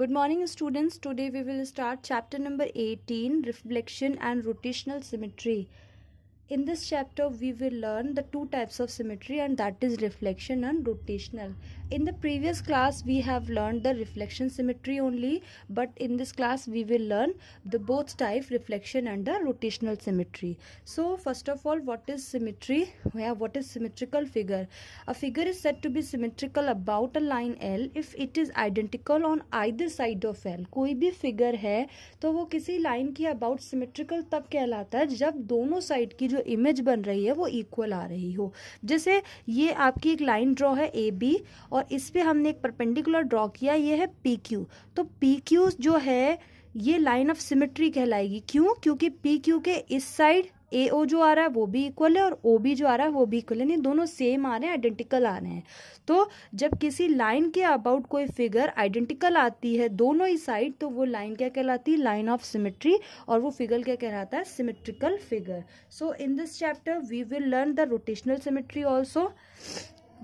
Good morning students. Today we will start chapter number 18 Reflection and Rotational Symmetry. In this chapter we will learn the two types of symmetry and that is reflection and rotational. in the previous class we have learned the reflection symmetry only but in this class we will learn the both type reflection and the rotational symmetry so first of all what is symmetry yeah, what is symmetrical figure a figure is said to be symmetrical about a line L if it is identical on either side of L koi bhi figure hai to wo kisi line की about symmetrical tab kehlata hai jab dono side ki jo image ban rahi hai wo equal aa rahi ho jaise ye aapki ek line draw hai ab aur और इस पर हमने एक perpendicular draw किया ये है P Q तो P Q जो है ये लाइन ऑफ सिमेट्री कहलाएगी क्यों क्योंकि पी क्यू के इस साइड ए ओ जो आ रहा है वो भी इक्वल है और ओ बी जो आ रहा है वो भी इक्वल है नहीं दोनों सेम आ रहे हैं आइडेंटिकल आ रहे हैं तो जब किसी लाइन के अबाउट कोई फिगर आइडेंटिकल आती है दोनों ही साइड तो वो लाइन क्या कहलाती है लाइन ऑफ सिमेट्री और वो फिगर क्या कहलाता है symmetrical figure so in this chapter we will learn the rotational symmetry also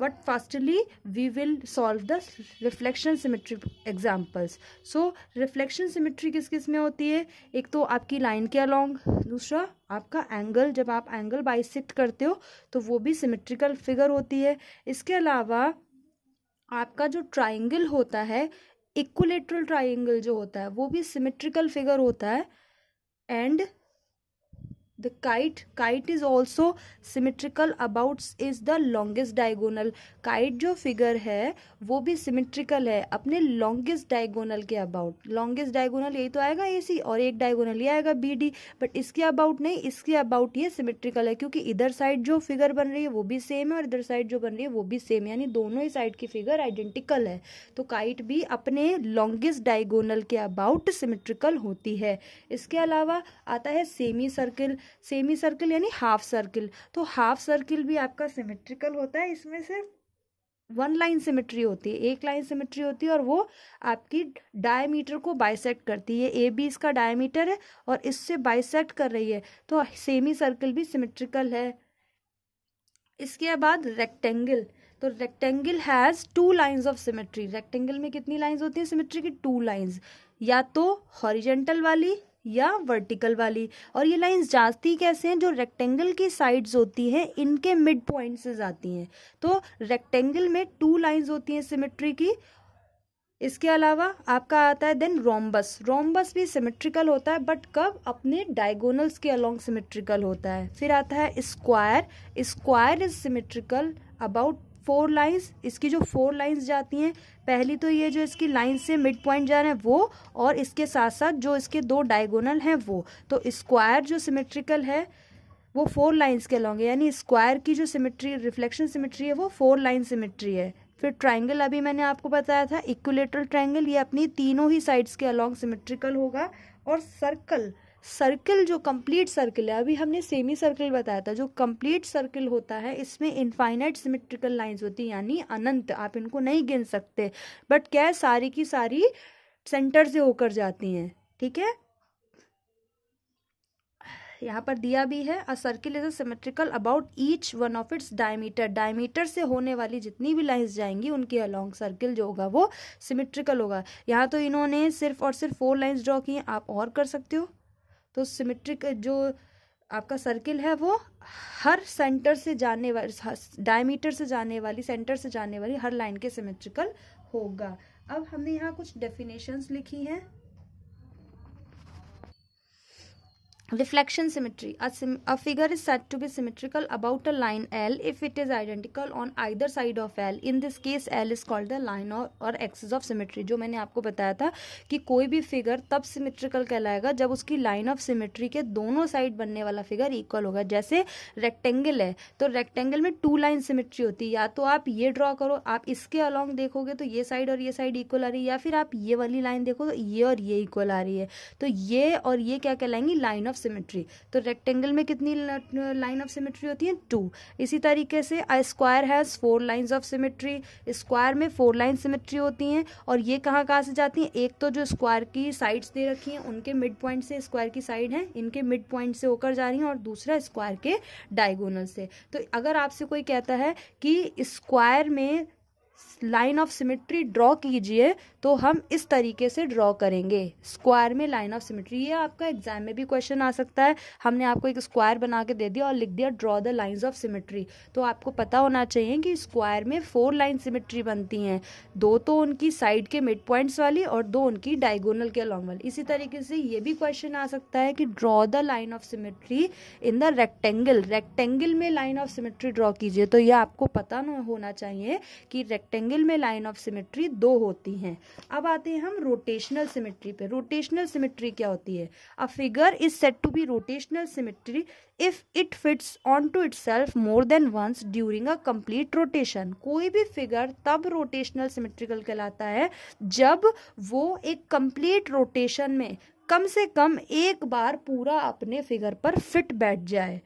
but firstly we will solve the reflection symmetry examples so reflection symmetry किस किस में होती है एक तो आपकी लाइन के अलॉन्ग दूसरा आपका एंगल जब आप एंगल बाइसेक्ट करते हो तो वो भी सिमेट्रिकल फिगर होती है इसके अलावा आपका जो ट्राइंगल होता है इक्वलेटरल ट्राइंगल जो होता है वो भी सिमेट्रिकल फिगर होता है and the kite kite is also symmetrical about is the longest diagonal kite जो फिगर है वो भी सिमेट्रिकल है अपने लॉन्गेस्ट diagonal के अबाउट लॉन्गेस्ट diagonal यही तो आएगा ए सी और एक diagonal ये आएगा बी डी बट इसके अबाउट नहीं इसके अबाउट ये सिमेट्रिकल है क्योंकि इधर साइड जो फिगर बन रही है वो भी सेम है और इधर साइड जो बन रही है वो भी सेम है यानी दोनों ही साइड की फिगर आइडेंटिकल है तो काइट भी अपने लॉन्गेस्ट डायगोनल के अबाउट सिमेट्रिकल होती है इसके अलावा आता है सेमी सर्किल सेमी सर्कल यानी हाफ सर्कल तो हाफ सर्कल भी आपका सिमेट्रिकल होता है इसमें सिर्फ वन लाइन सिमेट्री होती है एक लाइन सिमेट्री होती है और वो आपकी डायमीटर को बाइसेक्ट करती है ए बी इसका डायमीटर है और इससे बाइसेक्ट कर रही है तो सेमी सर्कल भी सिमेट्रिकल है इसके बाद रेक्टेंगल तो rectangle has two lines of symmetry rectangle में कितनी लाइंस होती हैं सिमेट्री की टू लाइंस या तो हॉरिजेंटल वाली या वर्टिकल वाली और ये लाइंस जाती कैसे हैं जो रेक्टेंगल की साइड्स होती हैं इनके मिड पॉइंट से जाती हैं तो रेक्टेंगल में टू लाइंस होती हैं सिमेट्री की इसके अलावा आपका आता है देन रोम्बस रोम्बस भी सिमेट्रिकल होता है बट कब अपने डायगोनल्स के अलोंग सिमेट्रिकल होता है फिर आता है square square is symmetrical about four lines इसकी जो फोर लाइंस जाती हैं पहली तो ये जो इसकी लाइन से मिड पॉइंट जा रहे हैं वो और इसके साथ साथ जो इसके दो डायगोनल हैं वो तो स्क्वायर जो सिमेट्रिकल है वो फोर लाइंस के लॉन्ग है यानी स्क्वायर की जो सिमेट्री रिफ्लेक्शन सिमेट्री है वो फोर लाइन सिमेट्री है फिर ट्राइंगल अभी मैंने आपको बताया था इक्वलेटरल ट्राइंगल ये अपनी तीनों ही साइड्स के अलॉन्ग सिमेट्रिकल होगा और सर्कल सर्किल जो कंप्लीट सर्किल है अभी हमने सेमी सर्किल बताया था जो कंप्लीट सर्किल होता है इसमें इनफाइनाइट सिमेट्रिकल लाइंस होती हैं यानी अनंत आप इनको नहीं गिन सकते बट क्या है सारी की सारी सेंटर से होकर जाती हैं ठीक है यहाँ पर दिया भी है a circle is a symmetrical about each one of its diameter diameter से होने वाली जितनी भी लाइंस जाएंगी उनके अलॉन्ग सर्किल जो होगा वो सिमेट्रिकल होगा यहाँ तो इन्होंने सिर्फ और सिर्फ फोर लाइंस ड्रॉ की हैं आप और कर सकते हो तो सिमेट्रिक जो आपका सर्किल है वो हर सेंटर से जाने वाली डायमीटर से जाने वाली सेंटर से जाने वाली हर लाइन के सिमेट्रिकल होगा अब हमने यहाँ कुछ डेफिनेशंस लिखी हैं reflection symmetry a, a figure is said to be symmetrical about a line l if it is identical on either side of l in this case l is called the line or, or axis of symmetry जो मैंने आपको बताया था कि कोई भी figure तब symmetrical कहलाएगा जब उसकी लाइन ऑफ सिमेट्री के दोनों साइड बनने वाला फिगर इक्वल होगा जैसे रेक्टेंगल है तो रेक्टेंगल में टू लाइन सिमेट्री होती है या तो आप ये ड्रॉ करो आप इसके अलॉन्ग देखोगे तो ये साइड और ये साइड इक्वल आ रही है या फिर आप ये वाली लाइन देखो तो ये और ये इक्वल आ रही है तो ये और ये क्या कहलाएंगी लाइन ऑफ ऑफ सिमेट्री तो रेक्टेंगल में कितनी लाइन ऑफ सिमेट्री होती है टू इसी तरीके से a square has four lines of symmetry square में फोर लाइन सिमेट्री होती हैं और ये कहाँ कहाँ से जाती हैं एक तो जो स्क्वायर की साइड्स दे रखी हैं उनके मिड पॉइंट से स्क्वायर की साइड हैं इनके मिड पॉइंट से होकर जा रही हैं और दूसरा स्क्वायर के डायगोनल से तो अगर आपसे कोई कहता है कि स्क्वायर में लाइन ऑफ सिमेट्री ड्रॉ कीजिए तो हम इस तरीके से ड्रॉ करेंगे स्क्वायर में लाइन ऑफ सिमेट्री ये आपका एग्जाम में भी क्वेश्चन आ सकता है हमने आपको एक स्क्वायर बना के दे दिया और लिख दिया draw the lines of symmetry तो आपको पता होना चाहिए कि स्क्वायर में फोर लाइन सिमेट्री बनती हैं दो तो उनकी साइड के मिड पॉइंट्स वाली और दो उनकी डायगोनल के अलॉन्ग वाली इसी तरीके से ये भी क्वेश्चन आ सकता है कि draw the line of symmetry in the rectangle rectangle में लाइन ऑफ सिमेट्री ड्रॉ कीजिए तो यह आपको पता होना चाहिए कि रेक्टेंगल एंगल में लाइन ऑफ सिमेट्री दो होती हैं अब आते हैं हम रोटेशनल सिमेट्री पे रोटेशनल सिमेट्री क्या होती है a figure is set to be rotational symmetry if it fits onto itself more than once during a complete rotation कोई भी फिगर तब रोटेशनल सिमेट्रिकल कहलाता है जब वो एक कंप्लीट रोटेशन में कम से कम एक बार पूरा अपने फिगर पर फिट बैठ जाए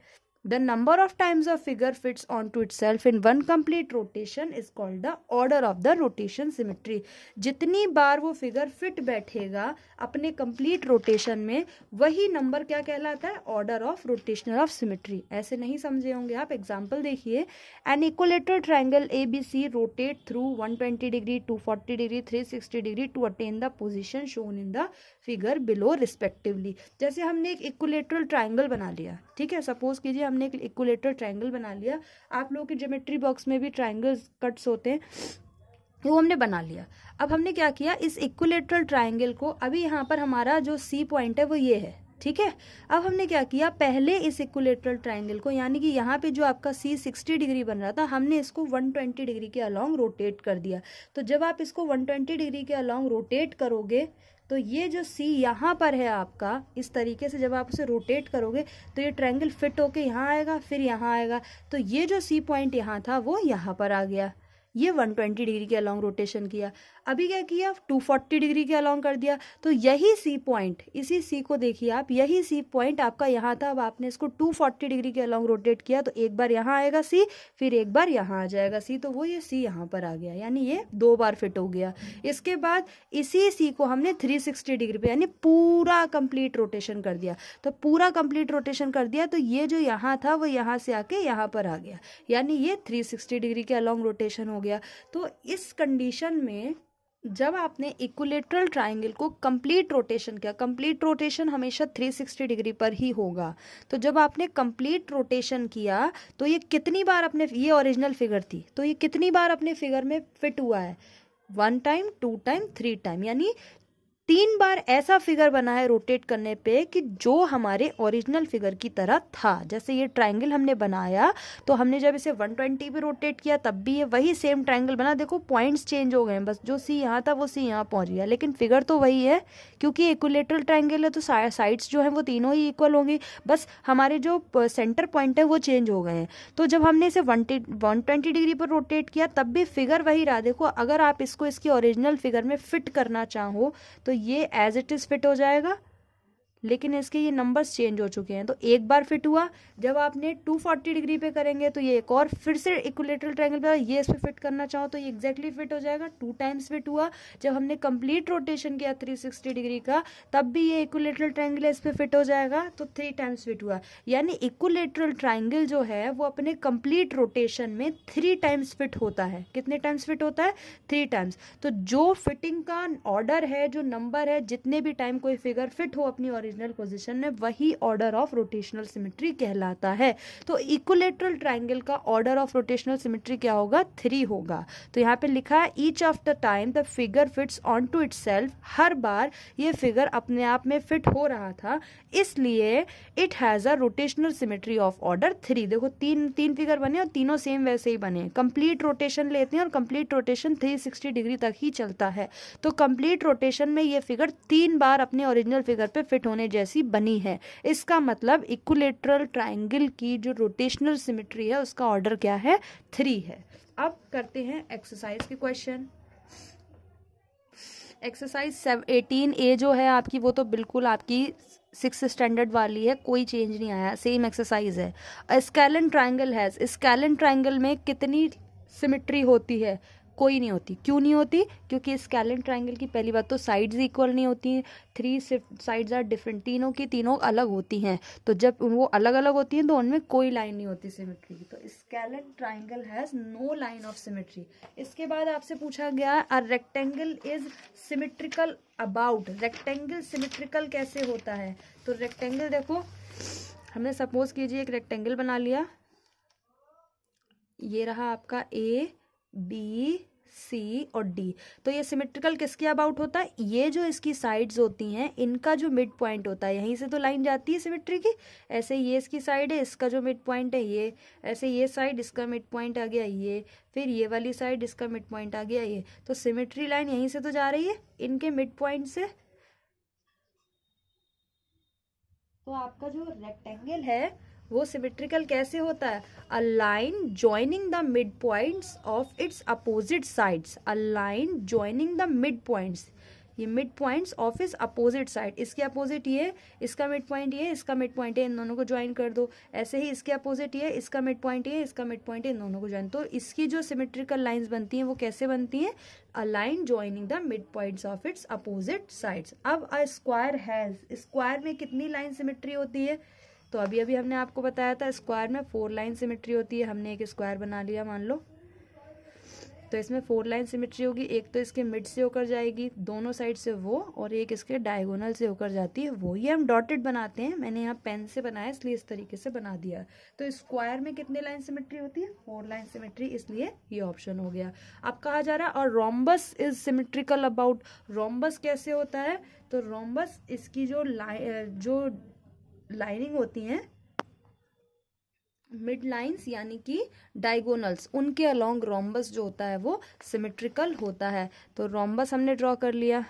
the number of times of figure fits onto itself in one complete rotation is called the order of the rotation symmetry जितनी बार वो फिगर फिट बैठेगा अपने कम्प्लीट रोटेशन में वही नंबर क्या कहलाता है order of rotational of symmetry ऐसे नहीं समझे होंगे आप एग्जाम्पल देखिए an equilateral triangle A B C rotate through one twenty degree two forty degree three sixty degree to attain the position shown in the figure below respectively जैसे हमने एक equilateral triangle बना लिया ठीक है सपोज कीजिए हमने एक इक्वलेटर ट्राइंगल बना लिया आप लोगों के जोमेट्री बॉक्स में भी ट्राइंगल्स कट्स होते हैं वो हमने बना लिया अब हमने क्या किया इस इक्वलेटरल ट्राइंगल को अभी यहाँ पर हमारा जो सी पॉइंट है वो ये है ठीक है अब हमने क्या किया पहले इस इक्वलेटरल ट्राइंगल को यानी कि यहाँ पे जो आपका सी सिक्सटी डिग्री बन रहा था हमने इसको वन ट्वेंटी डिग्री के अलॉन्ग रोटेट कर दिया तो जब आप इसको वन ट्वेंटी डिग्री के अलॉन्ग रोटेट करोगे तो ये जो सी यहाँ पर है आपका इस तरीके से जब आप उसे रोटेट करोगे तो ये ट्रायंगल फिट होके यहाँ आएगा फिर यहाँ आएगा तो ये जो सी पॉइंट यहाँ था वो यहाँ पर आ गया ये 120 डिग्री के अलॉन्ग रोटेशन किया अभी क्या किया 240 डिग्री के अलॉन्ग कर दिया तो यही सी पॉइंट इसी सी को देखिए आप यही सी पॉइंट आपका यहाँ था अब आपने इसको 240 डिग्री के अलॉन्ग रोटेट किया तो एक बार यहाँ आएगा सी फिर एक बार यहाँ आ जाएगा सी तो वो ये सी यहाँ पर आ गया यानी ये दो बार फिट हो गया इसके बाद इसी सी को हमने थ्री डिग्री पर यानी पूरा कंप्लीट रोटेशन कर दिया तो पूरा कंप्लीट रोटेशन कर दिया तो ये जो यहाँ था वो यहाँ से आके यहाँ पर आ गया यानी ये थ्री डिग्री के अलॉन्ग रोटेशन हो गया तो इस कंडीशन में जब आपने इक्वलेटरल ट्राइंगल को कंप्लीट रोटेशन किया कंप्लीट रोटेशन हमेशा 360 डिग्री पर ही होगा तो जब आपने कंप्लीट रोटेशन किया तो ये कितनी बार अपने ये ओरिजिनल फिगर थी तो ये कितनी बार अपने फिगर में फिट हुआ है one time two time three time यानी तीन बार ऐसा फिगर बना है रोटेट करने पे कि जो हमारे ओरिजिनल फिगर की तरह था जैसे ये ट्रायंगल हमने बनाया तो हमने जब इसे 120 पे रोटेट किया तब भी ये वही सेम ट्रायंगल बना देखो पॉइंट्स चेंज हो गए हैं बस जो सी यहाँ था वो सी यहाँ पहुँच गया लेकिन फिगर तो वही है क्योंकि एकुलेटरल ट्राइंगल है तो साइड्स जो हैं वो तीनों ही इक्वल होंगी बस हमारे जो सेंटर पॉइंट है वो चेंज हो गए हैं तो जब हमने इसे वन ट्वेंटी डिग्री पर रोटेट किया तब भी फिगर वही रहा देखो अगर आप इसको इसकी ओरिजिनल फिगर में फिट करना चाहो तो तो ये एज इट इज़ फिट हो जाएगा लेकिन इसके ये नंबर्स चेंज हो चुके हैं तो एक बार फिट हुआ जब आपने 240 डिग्री पे करेंगे तो ये एक और फिर से इक्वलेटरल ट्रायंगल पे ये इस पर फिट करना चाहो तो ये एग्जैक्टली फिट हो जाएगा टू टाइम्स फिट हुआ जब हमने कंप्लीट रोटेशन किया 360 डिग्री का तब भी ये इक्वलेटरल ट्राइंगल इस पर फिट हो जाएगा तो थ्री टाइम्स फिट हुआ यानी इक्वलेटरल ट्राइंगल जो है वो अपने कंप्लीट रोटेशन में थ्री टाइम्स फिट होता है कितने टाइम्स फिट होता है थ्री टाइम्स तो जो फिटिंग का ऑर्डर है जो नंबर है जितने भी टाइम कोई फिगर फिट हो अपनी और ओरिजिनल पोजिशन में वही ऑर्डर ऑफ रोटेशनल सिमिट्री कहलाता है तो इक्वलेटरल ट्राइंगल का ऑर्डर ऑफ रोटेशनल सिमिट्री क्या होगा थ्री होगा तो यहाँ पे लिखा है each of the time the figure fits onto it हर बार ये फिगर अपने आप में फिट हो रहा था इसलिए it has a rotational symmetry of order three देखो तीन तीन फिगर बने और तीनों सेम वैसे ही बने कंप्लीट रोटेशन लेते हैं और कंप्लीट रोटेशन 360 डिग्री तक ही चलता है तो कंप्लीट रोटेशन में ये फिगर तीन बार अपने ओरिजिनल फिगर पे फिट होने होने जैसी बनी है इसका मतलब इक्वलेटरल ट्राइंगल की जो रोटेशनल सिमेट्री है उसका ऑर्डर क्या है थ्री है अब करते हैं एक्सरसाइज के क्वेश्चन एक्सरसाइज एटीन ए जो है आपकी वो तो बिल्कुल आपकी सिक्स स्टैंडर्ड वाली है कोई चेंज नहीं आया सेम एक्सरसाइज है scalene triangle has scalene triangle में कितनी सिमिट्री होती है कोई नहीं होती क्यों नहीं होती क्योंकि स्केलन ट्राइंगल की पहली बात तो साइड्स इक्वल नहीं होती थ्री साइड्स आर डिफरेंट तीनों की तीनों अलग होती हैं तो जब वो अलग अलग होती हैं तो उनमें कोई लाइन नहीं होती सिमेट्री की तो scalene triangle has no line of symmetry इसके बाद आपसे पूछा गया are rectangle is symmetrical about rectangle symmetrical कैसे होता है तो रेक्टेंगल देखो हमने सपोज कीजिए एक रेक्टेंगल बना लिया ये रहा आपका ए बी सी और डी तो ये सिमेट्रिकल किसके अबाउट होता है ये जो इसकी साइड्स होती हैं इनका जो मिड पॉइंट होता है यहीं से तो लाइन जाती है सिमेट्री की ऐसे ये इसकी साइड है इसका जो मिड पॉइंट है ये ऐसे ये साइड इसका मिड पॉइंट आ गया ये फिर ये वाली साइड इसका मिड पॉइंट आ गया ये तो सिमेट्री लाइन यहीं से तो जा रही है इनके मिड पॉइंट से तो आपका जो रेक्टेंगल है वो सिमेट्रिकल कैसे होता है a line joining the mid points of its opposite sides a line joining the mid points ये mid points of is opposite side इसके अपोजिट ये इसका मिड पॉइंट ये इसका मिड पॉइंट है इन दोनों को ज्वाइन कर दो ऐसे ही इसके अपोजिट ये इसका मिड पॉइंट ये इसका मिड पॉइंट है इन दोनों को ज्वाइन तो इसकी जो सिमेट्रिकल लाइंस बनती हैं वो कैसे बनती हैं a line joining the mid points of its opposite sides अब अ स्क्वायर हैज स्क्वायर में कितनी लाइन सिमेट्री होती है तो अभी अभी हमने आपको बताया था स्क्वायर में फोर लाइन सिमेट्री होती है हमने एक स्क्वायर बना लिया मान लो तो इसमें फोर लाइन सिमेट्री होगी एक तो इसके मिड से होकर जाएगी दोनों साइड से वो और एक इसके डायगोनल से होकर जाती है वो ये हम डॉटेड बनाते हैं मैंने यहाँ पेन से बनाया इसलिए इस तरीके से बना दिया तो स्क्वायर में कितने लाइन सिमेट्री होती है फोर लाइन सिमेट्री इसलिए ये ऑप्शन हो गया अब कहा जा रहा है और rhombus is symmetrical about rhombus कैसे होता है तो रोम्बस इसकी जो लाइन जो लाइनिंग होती हैं मिड लाइन्स यानी कि डायगोनल्स उनके अलोंग रोम्बस जो होता है वो सिमेट्रिकल होता है तो रोम्बस हमने ड्रॉ कर लिया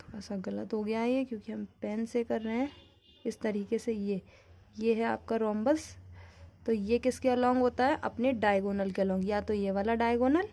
थोड़ा सा गलत हो गया ये क्योंकि हम पेन से कर रहे हैं इस तरीके से ये ये है आपका रोम्बस तो ये किसके अलोंग होता है अपने डायगोनल के अलोंग या तो ये वाला डायगोनल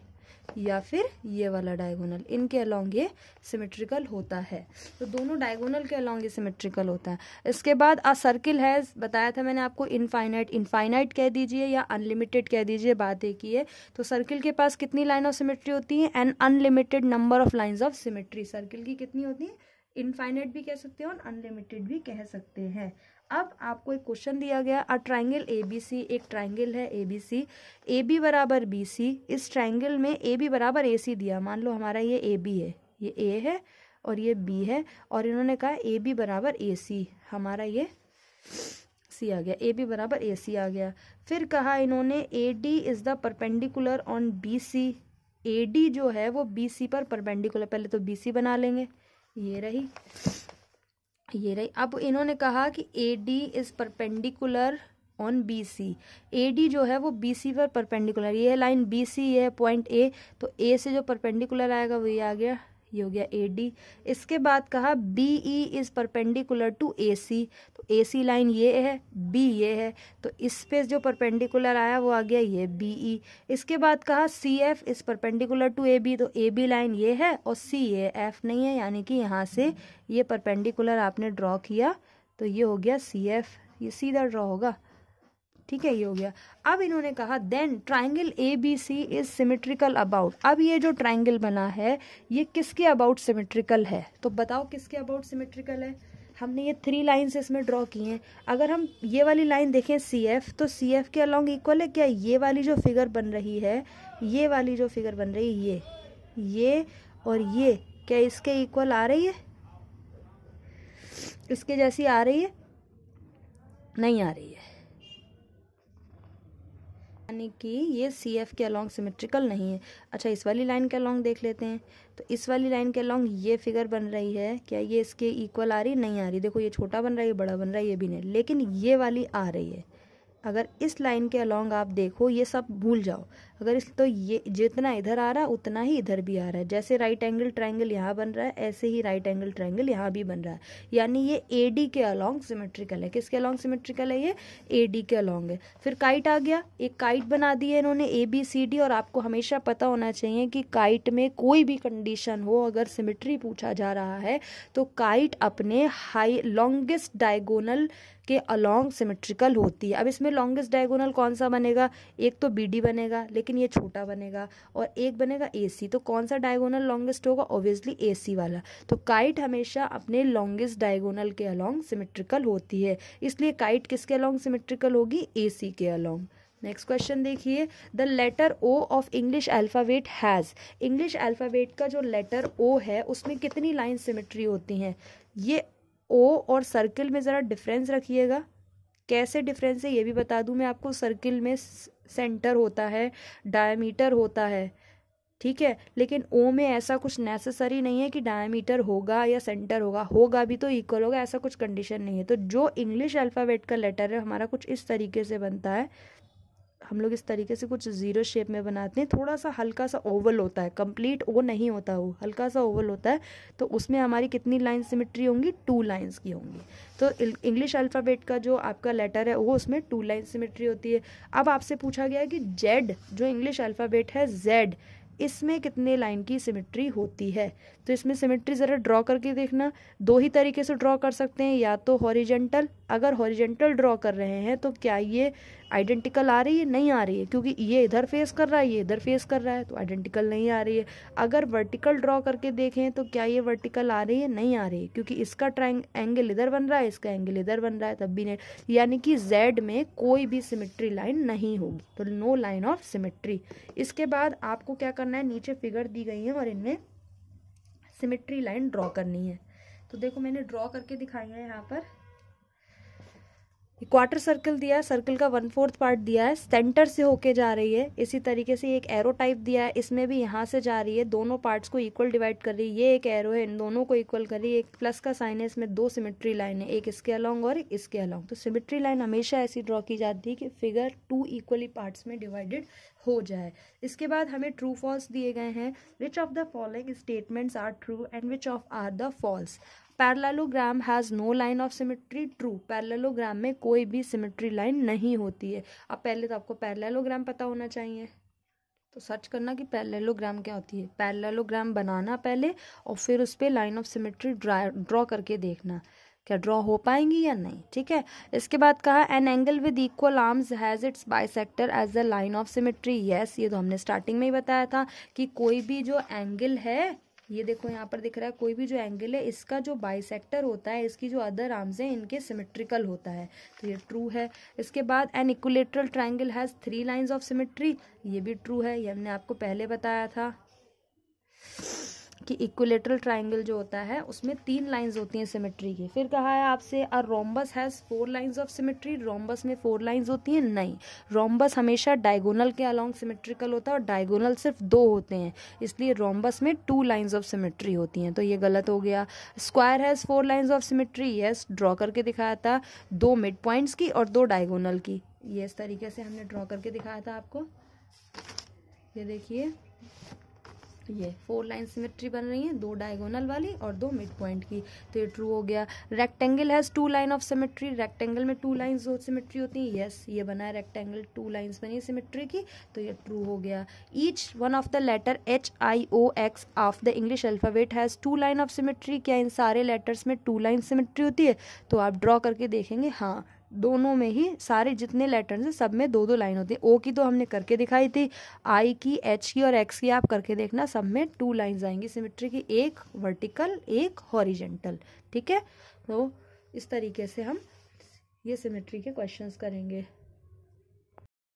या फिर ये वाला डायगोनल इनके अलॉन्ग ये सिमेट्रिकल होता है तो दोनों डायगोनल के अलॉन्ग ये सिमेट्रिकल होता है इसके बाद आ सर्किल है बताया था मैंने आपको इनफाइनाइट इनफाइनाइट कह दीजिए या अनलिमिटेड कह दीजिए बात एक ही है तो सर्किल के पास कितनी लाइन ऑफ सिमेट्री होती है and unlimited number of lines of symmetry circle की कितनी होती है इनफाइनाइट भी कह सकते हैं और अनलिमिटेड भी कह सकते हैं अब आपको एक क्वेश्चन दिया गया अ ट्राइंगल ए बी सी एक ट्राइंगल है A B C A B बराबर बी सी इस ट्राइंगल में ए बी बराबर ए सी दिया मान लो हमारा ये ए बी है ये ए है और ये बी है और इन्होंने कहा ए बी बराबर ए सी हमारा ये सी आ गया ए बी बराबर ए सी आ गया फिर कहा इन्होंने A D is the perpendicular on B C A D जो है वो बी सी पर परपेंडिकुलर पहले तो बी सी बना लेंगे ये रही ये रही अब इन्होंने कहा कि A D is perpendicular on B C A D जो है वो बी सी पर परपेंडिकुलर ये है लाइन बी सी ये है पॉइंट ए तो ए से जो परपेंडिकुलर आएगा वो ये आ गया ये हो गया ए डी इसके बाद कहा B E is perpendicular to A C तो ए सी लाइन ये है बी ये है तो इस पे जो परपेंडिकुलर आया वो आ गया ये बी ई e। इसके बाद कहा C F is perpendicular to A B तो ए बी लाइन ये है और सी ए एफ नहीं है यानी कि यहाँ से ये परपेंडिकुलर आपने ड्रॉ किया तो ये हो गया सी एफ ये सीधा ड्रॉ होगा ठीक है ये हो गया अब इन्होंने कहा then triangle A B C is symmetrical about अब ये जो ट्राइंगल बना है ये किसके अबाउट सिमेट्रिकल है तो बताओ किसके अबाउट सिमेट्रिकल है हमने ये थ्री लाइन्स इसमें ड्रॉ की हैं अगर हम ये वाली लाइन देखें सी एफ तो सी एफ के अलॉन्ग इक्वल है क्या ये वाली जो फिगर बन रही है ये वाली जो फिगर बन रही है ये ये और ये क्या इसके इक्वल आ रही है इसके जैसी आ रही है नहीं आ रही है यानी कि ये सी एफ के अलॉन्ग सिमेट्रिकल नहीं है अच्छा इस वाली लाइन के अलॉन्ग देख लेते हैं तो इस वाली लाइन के अलॉन्ग ये फिगर बन रही है क्या ये इसके इक्वल आ रही नहीं आ रही देखो ये छोटा बन रहा है ये बड़ा बन रहा है ये भी नहीं लेकिन ये वाली आ रही है अगर इस लाइन के अलोंग आप देखो ये सब भूल जाओ अगर इस तो ये जितना इधर आ रहा उतना ही इधर भी आ रहा है जैसे राइट एंगल ट्राइंगल यहाँ बन रहा है ऐसे ही राइट एंगल ट्राइंगल यहाँ भी बन रहा है यानी ये ए डी के अलोंग सिमेट्रिकल है किसके अलॉन्ग सिमेट्रिकल है ये ए डी के अलोंग है फिर काइट आ गया एक काइट बना दी है इन्होंने ए बी सी डी और आपको हमेशा पता होना चाहिए कि काइट में कोई भी कंडीशन हो अगर सिमेट्री पूछा जा रहा है तो काइट अपने हाई लॉन्गेस्ट डायगोनल के अलोंग सिमेट्रिकल होती है अब इसमें लॉन्गेस्ट डायगोनल कौन सा बनेगा एक तो बी बनेगा लेकिन ये छोटा बनेगा और एक बनेगा ए तो कौन सा डायगोनल लॉन्गेस्ट होगा ऑब्वियसली ए वाला तो काइट हमेशा अपने लॉन्गेस्ट डायगोनल के अलॉन्ग सिमेट्रिकल होती है इसलिए काइट किसके अलॉन्ग सिमेट्रिकल होगी ए के अलॉन्ग नेक्स्ट क्वेश्चन देखिए the letter O of English alphabet has English alphabet का जो लेटर ओ है उसमें कितनी लाइन सिमेट्री होती हैं ये ओ और सर्कल में ज़रा डिफरेंस रखिएगा कैसे डिफरेंस है ये भी बता दूँ मैं आपको सर्किल में सेंटर होता है डायमीटर होता है ठीक है लेकिन ओ में ऐसा कुछ नेसेसरी नहीं है कि डायमीटर होगा या सेंटर होगा होगा भी तो इक्वल होगा ऐसा कुछ कंडीशन नहीं है तो जो इंग्लिश अल्फ़ाबेट का लेटर है हमारा कुछ इस तरीके से बनता है हम लोग इस तरीके से कुछ ज़ीरो शेप में बनाते हैं थोड़ा सा हल्का सा ओवल होता है कंप्लीट ओ नहीं होता वो हल्का सा ओवल होता है तो उसमें हमारी कितनी लाइन सिमिट्री होंगी टू लाइन्स की होंगी तो इंग्लिश अल्फ़ाबेट का जो आपका लेटर है वो उसमें टू लाइन सिमिट्री होती है अब आपसे पूछा गया कि जेड जो इंग्लिश अल्फ़ाबेट है जेड इसमें कितने लाइन की सिमिट्री होती है तो इसमें सिमिट्री ज़रा ड्रॉ करके देखना दो ही तरीके से ड्रॉ कर सकते हैं या तो हॉरिजेंटल अगर हॉरिजेंटल ड्रॉ कर रहे हैं तो क्या ये आइडेंटिकल आ रही है नहीं आ रही है क्योंकि ये इधर फेस कर रहा है ये इधर फेस कर रहा है तो आइडेंटिकल नहीं आ रही है अगर वर्टिकल ड्रॉ करके देखें तो क्या ये वर्टिकल आ रही है नहीं आ रही है क्योंकि इसका ट्राइंग एंगल इधर बन रहा है इसका एंगल इधर बन रहा है तब भी नहीं यानी कि जेड में कोई भी सिमेट्री लाइन नहीं होगी तो नो लाइन ऑफ सिमेट्री इसके बाद आपको क्या करना है नीचे फिगर दी गई है और इनमें सिमेट्री लाइन ड्रॉ करनी है तो देखो मैंने ड्रॉ करके दिखाई है यहाँ पर क्वार्टर सर्कल दिया है सर्कल का वन फोर्थ पार्ट दिया है सेंटर से होके जा रही है इसी तरीके से एक एरो टाइप दिया है इसमें भी यहाँ से जा रही है दोनों पार्ट्स को इक्वल डिवाइड कर रही है ये एक एरो है इन दोनों को इक्वल कर रही है एक प्लस का साइन है इसमें दो सिमेट्री लाइन है एक इसके अलॉन्ग और एक इसके अलॉन्ग तो सिमेट्री लाइन हमेशा ऐसी ड्रॉ की जाती है कि फिगर टू इक्वली पार्ट्स में डिवाइडेड हो जाए इसके बाद हमें ट्रू फॉल्स दिए गए हैं which of the following statements are true and which of are the false parallelogram has no line of symmetry true parallelogram में कोई भी सिमेट्री लाइन नहीं होती है अब पहले तो आपको पैरलोग्राम पता होना चाहिए तो सर्च करना कि पैरलोग्राम क्या होती है पैरलोग्राम बनाना पहले और फिर उस पर line of symmetry draw draw करके देखना क्या ड्रॉ हो पाएंगी या नहीं ठीक है इसके बाद कहा an angle with equal arms has its bisector as a line of symmetry yes ये तो हमने स्टार्टिंग में ही बताया था कि कोई भी जो एंगल है ये देखो यहाँ पर दिख रहा है कोई भी जो एंगल है इसका जो बाइसेक्टर होता है इसकी जो अदर आर्म्स हैं इनके सिमेट्रिकल होता है तो ये ट्रू है इसके बाद an equilateral triangle has three lines of symmetry ये भी ट्रू है ये हमने आपको पहले बताया था कि इक्वलेटरल ट्राइंगल जो होता है उसमें तीन लाइंस होती हैं सिमेट्री की फिर कहा है आपसे a rhombus has four lines of symmetry rhombus में फोर लाइंस होती हैं नहीं रोम्बस हमेशा डायगोनल के अलॉन्ग सिमेट्रिकल होता है और डायगोनल सिर्फ दो होते हैं इसलिए रोम्बस में टू लाइन्स ऑफ सिमेट्री होती हैं तो ये गलत हो गया square has four lines of symmetry yes draw करके दिखाया था दो मिड पॉइंट्स की और दो डायगोनल की ये इस तरीके से हमने ड्रॉ करके दिखाया था आपको ये देखिए तो ये फोर लाइन सिमेट्री बन रही है दो डायगोनल वाली और दो मिड पॉइंट की तो ये ट्रू हो गया rectangle has two line of symmetry rectangle में टू लाइन्स जो सिमेट्री होती है येस ये बना है रेक्टेंगल टू लाइन्स बनी है सिमेट्री की तो ये ट्रू हो गया each one of the letter H I O X of the English alphabet has two line of symmetry क्या इन सारे लेटर्स में टू लाइन सिमेट्री होती है तो आप ड्रॉ करके देखेंगे हाँ दोनों में ही सारे जितने लेटर हैं सब में दो दो लाइन होती है ओ की तो हमने करके दिखाई थी आई की एच की और एक्स की आप करके देखना सब में टू लाइन्स आएंगी सिमेट्री की एक वर्टिकल एक हॉरिजेंटल ठीक है तो इस तरीके से हम ये सिमेट्री के क्वेश्चंस करेंगे